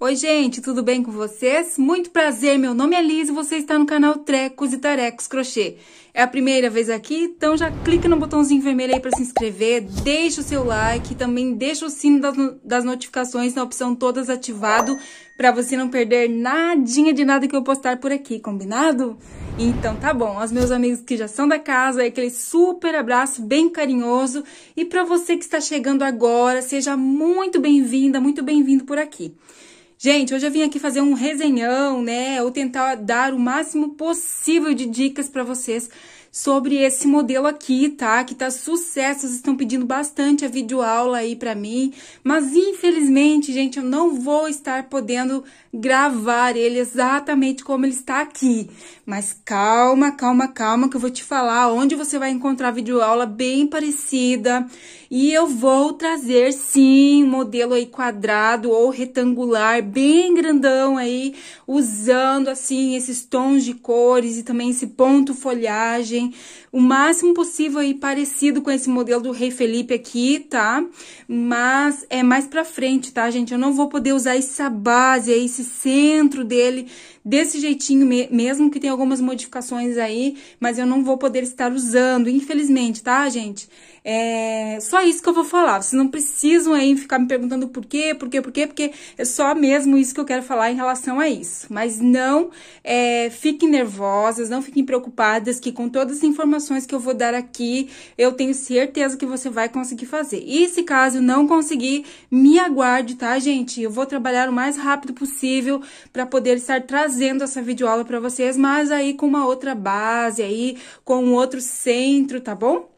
Oi, gente, tudo bem com vocês? Muito prazer, meu nome é Liz e você está no canal Trecos e Tarecos Crochê. É a primeira vez aqui, então já clica no botãozinho vermelho aí para se inscrever, deixa o seu like, também deixa o sino das, notificações na opção todas ativado para você não perder nadinha de nada que eu postar por aqui, combinado? Então tá bom, aos meus amigos que já são da casa, aquele super abraço bem carinhoso e para você que está chegando agora, seja muito bem-vinda, muito bem-vindo por aqui. Gente, hoje eu vim aqui fazer um resenhão, né? Ou tentar dar o máximo possível de dicas para vocês sobre esse modelo aqui, tá? Que tá sucesso, vocês estão pedindo bastante a videoaula aí para mim, mas infelizmente, gente, eu não vou estar podendo gravar ele exatamente como ele está aqui. Mas calma, calma, calma, que eu vou te falar onde você vai encontrar videoaula bem parecida e eu vou trazer sim um modelo aí quadrado ou retangular bem grandão aí, usando assim esses tons de cores e também esse ponto folhagem o máximo possível aí parecido com esse modelo do Rei Felipe aqui, tá? Mas é mais pra frente, tá, gente? Eu não vou poder usar essa base aí, esse centro dele desse jeitinho mesmo, que tem algumas modificações aí, mas eu não vou poder estar usando, infelizmente, tá, gente? É só isso que eu vou falar. Vocês não precisam aí ficar me perguntando por quê, por quê, por quê, porque é só mesmo isso que eu quero falar em relação a isso. Mas não é, fiquem nervosas, não fiquem preocupadas que com todas todas as informações que eu vou dar aqui, eu tenho certeza que você vai conseguir fazer. E se caso não conseguir, me aguarde, tá, gente? Eu vou trabalhar o mais rápido possível para poder estar trazendo essa videoaula para vocês, mas aí com uma outra base aí, com um outro centro, tá bom?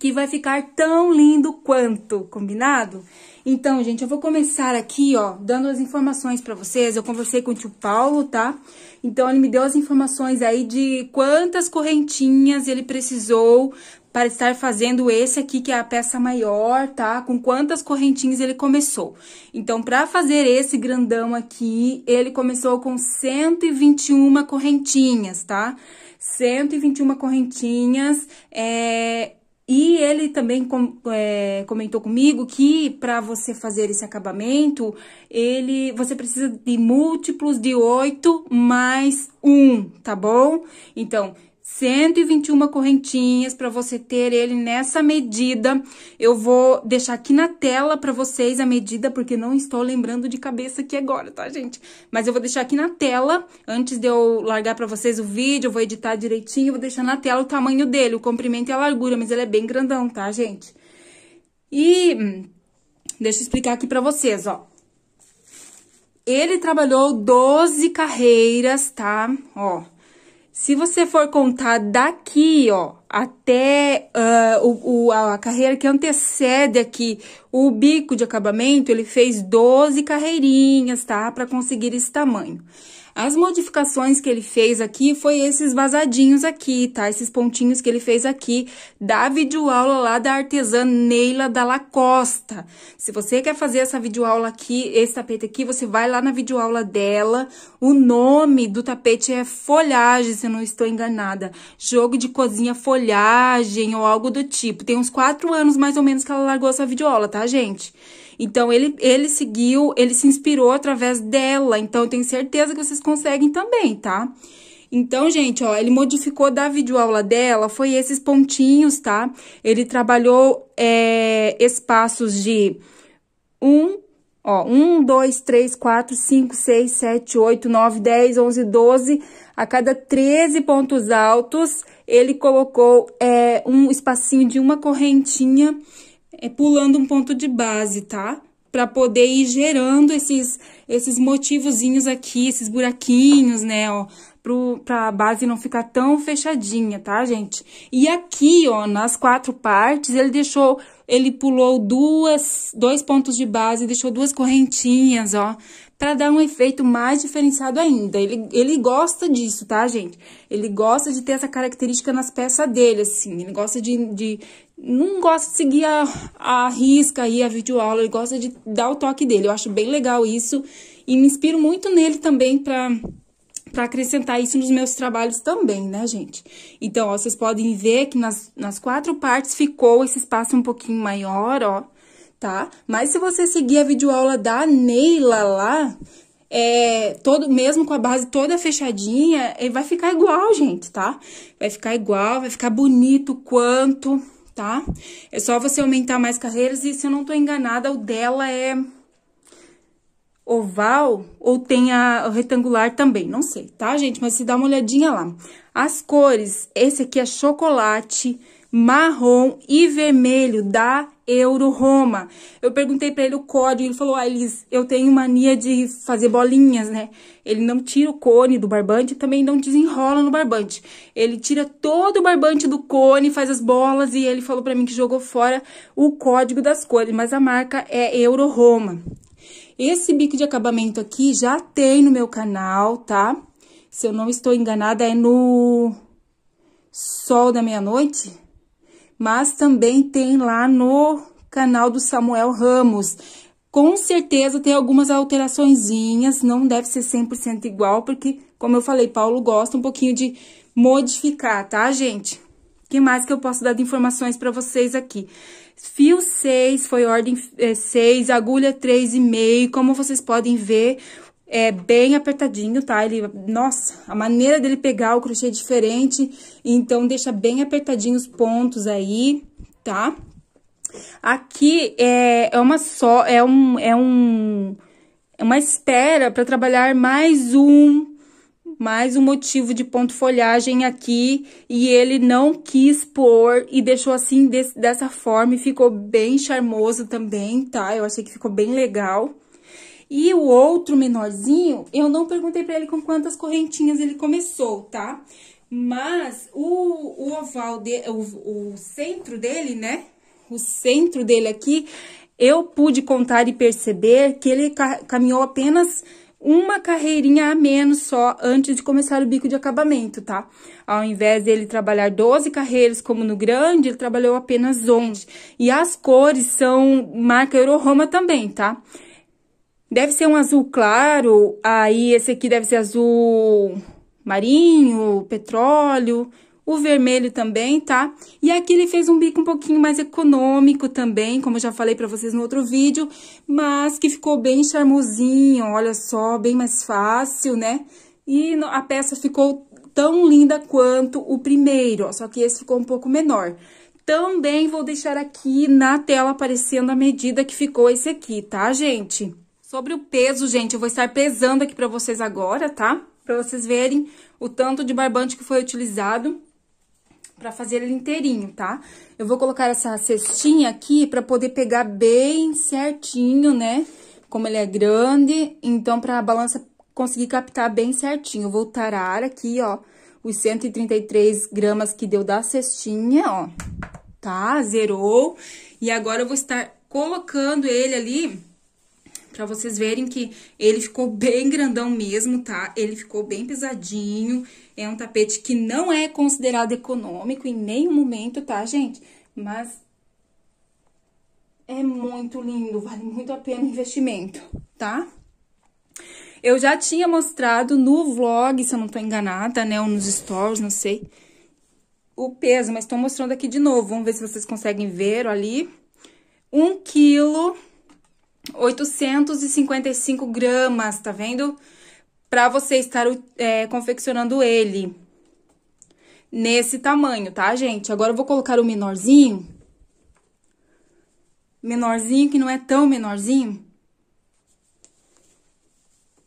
que vai ficar tão lindo quanto, combinado? Então, gente, eu vou começar aqui, ó, dando as informações para vocês. Eu conversei com o tio Paulo, tá? Então, ele me deu as informações aí de quantas correntinhas ele precisou para estar fazendo esse aqui, que é a peça maior, tá? Com quantas correntinhas ele começou. Então, para fazer esse grandão aqui, ele começou com 121 correntinhas, tá? 121 correntinhas, é, e ele também com, é, comentou comigo que para você fazer esse acabamento, ele você precisa de múltiplos de 8 mais 1, tá bom? Então, 121 correntinhas para você ter ele nessa medida. Eu vou deixar aqui na tela para vocês a medida, porque não estou lembrando de cabeça aqui agora, tá, gente? Mas eu vou deixar aqui na tela, antes de eu largar para vocês o vídeo, eu vou editar direitinho, eu vou deixar na tela o tamanho dele, o comprimento e a largura, mas ele é bem grandão, tá, gente? E hum, deixa eu explicar aqui para vocês, ó. Ele trabalhou 12 carreiras, tá? Ó, se você for contar daqui, ó, até uh, o, o, a carreira que antecede aqui o bico de acabamento, ele fez 12 carreirinhas, tá? Para conseguir esse tamanho. As modificações que ele fez aqui foi esses vazadinhos aqui, tá? Esses pontinhos que ele fez aqui da videoaula lá da artesã Neila da Lacosta. Se você quer fazer essa videoaula aqui, esse tapete aqui, você vai lá na videoaula dela. O nome do tapete é folhagem, se eu não estou enganada. Jogo de cozinha folhagem ou algo do tipo. Tem uns quatro anos mais ou menos que ela largou essa videoaula, tá, gente? Então ele, ele seguiu, ele se inspirou através dela. Então eu tenho certeza que vocês conseguem também, tá? Então, gente, ó, ele modificou da videoaula dela, foi esses pontinhos, tá? Ele trabalhou é, espaços de 1, um, ó, 1, 2, 3, 4, 5, 6, 7, 8, 9, 10, 11, 12. A cada 13 pontos altos, ele colocou é, um espacinho de uma correntinha é, pulando um ponto de base, tá? Para poder ir gerando esses, esses motivozinhos aqui, esses buraquinhos, né, ó, para a base não ficar tão fechadinha, tá, gente? E aqui, ó, nas quatro partes, ele deixou, ele pulou duas, dois pontos de base, deixou duas correntinhas, ó, para dar um efeito mais diferenciado ainda. Ele, ele gosta disso, tá, gente? Ele gosta de ter essa característica nas peças dele, assim, ele gosta de, de, não gosta de seguir a, a risca e a videoaula, ele gosta de dar o toque dele. Eu acho bem legal isso e me inspiro muito nele também para para acrescentar isso nos meus trabalhos também, né, gente? Então, ó, vocês podem ver que nas, nas quatro partes ficou esse espaço um pouquinho maior, ó, tá? Mas se você seguir a videoaula da Neila lá, é, todo, mesmo com a base toda fechadinha, vai ficar igual, gente, tá? Vai ficar igual, vai ficar bonito quanto, tá? É só você aumentar mais carreiras e, se eu não tô enganada, o dela é oval ou tem a retangular também, não sei, tá, gente? Mas se dá uma olhadinha lá. As cores, esse aqui é chocolate, marrom e vermelho da Euro Roma. Eu perguntei para ele o código, ele falou: "Ah, Elis, eu tenho mania de fazer bolinhas, né? Ele não tira o cone do barbante, também não desenrola no barbante. Ele tira todo o barbante do cone, faz as bolas e ele falou para mim que jogou fora o código das cores, mas a marca é Euro Roma. Esse bico de acabamento aqui já tem no meu canal, tá? Se eu não estou enganada, é no Sol da Meia-Noite mas também tem lá no canal do Samuel Ramos. Com certeza tem algumas alteraçõezinhas, não deve ser 100% igual, porque, como eu falei, Paulo gosta um pouquinho de modificar, tá, gente? que mais que eu posso dar de informações para vocês aqui? Fio 6 foi ordem 6, eh, agulha 3,5, como vocês podem ver, é bem apertadinho, tá? Ele, nossa, a maneira dele pegar o crochê é diferente, então deixa bem apertadinho os pontos aí, tá? Aqui é, é uma só, é um, é um, é uma espera para trabalhar mais um, mais um motivo de ponto folhagem aqui e ele não quis pôr e deixou assim desse, dessa forma e ficou bem charmoso também, tá? Eu achei que ficou bem legal. E o outro menorzinho, eu não perguntei para ele com quantas correntinhas ele começou, tá? Mas o, o oval, de, o, o centro dele, né? O centro dele aqui, eu pude contar e perceber que ele caminhou apenas uma carreirinha a menos só antes de começar o bico de acabamento, tá? Ao invés dele trabalhar 12 carreiras como no grande, ele trabalhou apenas 11. E as cores são marca Euroroma também, tá? Deve ser um azul claro, aí esse aqui deve ser azul marinho, petróleo, o vermelho também, tá? E aqui ele fez um bico um pouquinho mais econômico também, como eu já falei pra vocês no outro vídeo, mas que ficou bem charmosinho, olha só, bem mais fácil, né? E a peça ficou tão linda quanto o primeiro, ó, só que esse ficou um pouco menor. Também vou deixar aqui na tela aparecendo a medida que ficou esse aqui, tá, gente? Sobre o peso, gente, eu vou estar pesando aqui para vocês agora, tá? Para vocês verem o tanto de barbante que foi utilizado para fazer ele inteirinho, tá? Eu vou colocar essa cestinha aqui para poder pegar bem certinho, né? Como ele é grande, então para a balança conseguir captar bem certinho. Eu vou tarar aqui, ó, os 133 gramas que deu da cestinha, ó, tá? Zerou. E agora eu vou estar colocando ele ali para vocês verem que ele ficou bem grandão mesmo, tá? Ele ficou bem pesadinho, é um tapete que não é considerado econômico em nenhum momento, tá, gente? Mas é muito lindo, vale muito a pena o investimento, tá? Eu já tinha mostrado no vlog, se eu não tô enganada, né, ou nos stories, não sei, o peso, mas tô mostrando aqui de novo, vamos ver se vocês conseguem ver ali. Um quilo 855 gramas, tá vendo? Pra você estar é, confeccionando ele nesse tamanho, tá, gente? Agora eu vou colocar o menorzinho. Menorzinho que não é tão menorzinho.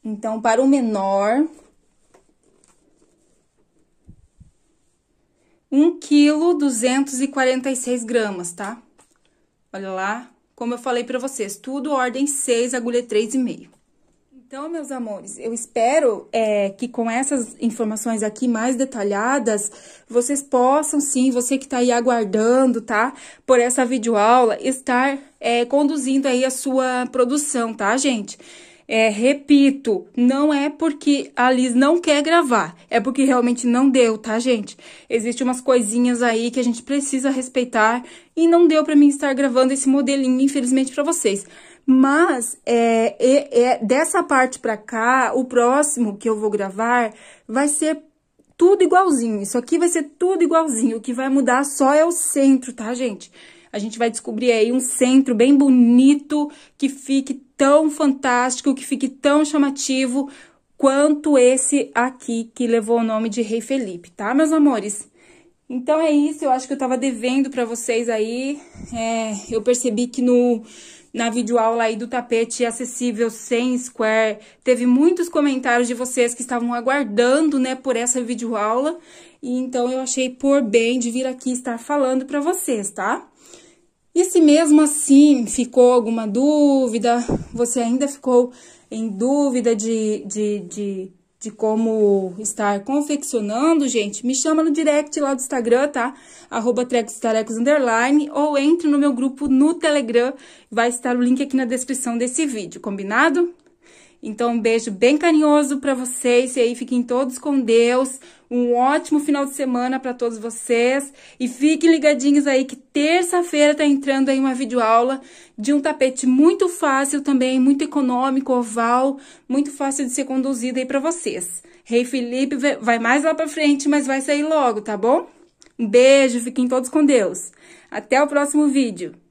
Então, para o menor, um quilo duzentos e quarenta e seis gramas, tá? Olha lá. Como eu falei para vocês, tudo ordem 6, agulha 3,5. Então, meus amores, eu espero é, que com essas informações aqui mais detalhadas, vocês possam sim, você que está aí aguardando, tá? Por essa videoaula, estar é, conduzindo aí a sua produção, tá, gente? É, repito, não é porque a Liz não quer gravar, é porque realmente não deu, tá, gente? Existem umas coisinhas aí que a gente precisa respeitar e não deu para mim estar gravando esse modelinho, infelizmente, para vocês. Mas é, é, é, dessa parte pra cá, o próximo que eu vou gravar vai ser tudo igualzinho. Isso aqui vai ser tudo igualzinho. O que vai mudar só é o centro, tá, gente? A gente vai descobrir aí um centro bem bonito que fique tão fantástico, que fique tão chamativo quanto esse aqui que levou o nome de Rei Felipe, tá, meus amores? Então é isso, eu acho que eu tava devendo para vocês aí. É, eu percebi que no na videoaula aí do tapete acessível sem square, teve muitos comentários de vocês que estavam aguardando, né, por essa videoaula. E então eu achei por bem de vir aqui estar falando para vocês, tá? E se mesmo assim ficou alguma dúvida, você ainda ficou em dúvida de, de, de, de como estar confeccionando, gente, me chama no direct lá do Instagram, tá? Arroba trecos underline, ou entre no meu grupo no Telegram, vai estar o link aqui na descrição desse vídeo, combinado? Então, um beijo bem carinhoso para vocês e aí fiquem todos com Deus. Um ótimo final de semana para todos vocês e fiquem ligadinhos aí que terça-feira tá entrando aí uma videoaula de um tapete muito fácil também, muito econômico, oval, muito fácil de ser conduzido aí para vocês. Rei Felipe vai mais lá para frente, mas vai sair logo, tá bom? Um beijo, fiquem todos com Deus. Até o próximo vídeo.